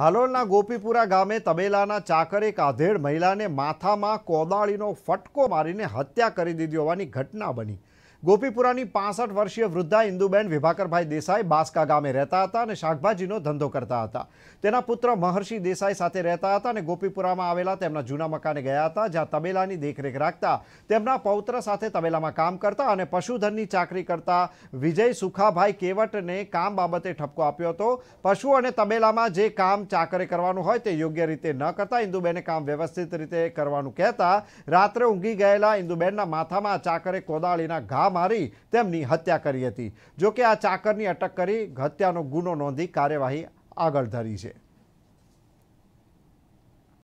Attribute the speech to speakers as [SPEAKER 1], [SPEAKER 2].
[SPEAKER 1] હાલોલના ગોપીપુરા ગામે તબેલાના ચાકરે એક આધેડ મહિલાને માથામાં કોદાળીનો ફટકો મારીને હત્યા કરી દીધી હોવાની ઘટના બની ગોપીપુરાની 65 વર્ષીય વૃદ્ધા индуબેન વિભાકરભાઈ દેસાઈ બાસકા ગામે રહેતા હતા અને શાકભાજીનો ધંધો કરતા હતા. તેના પુત્ર મહારશી દેસાઈ સાથે રહેતા હતા અને ગોપીપુરામાં આવેલા તેમનું જૂના મકાને ગયા હતા જ્યાં તબેલાની દેખરેખ રાખતા. તેમનો પૌત્ર સાથે તબેલામાં કામ કરતા અને પશુધનની ચાકરી કરતા વિજય સુખાભાઈ કેવટને કામ બાબતે ઠપકો આપ્યો તો પશુ અને તબેલામાં જે કામ ચાકરે કરવાનો હોય તે યોગ્ય રીતે ન કરતા индуબેને કામ વ્યવસ્થિત રીતે કરવાનો કહેતા રાત્રે ઉંગી ગયાલા индуબેનના માથામાં ચાકરે કોદાળીના ગા મારી તેમની હત્યા કરી હતી જોકે આ ચાકરની અટક કરી હત્યાનો ગુનો નોંધી કાર્યવાહી આગળ ધરી છે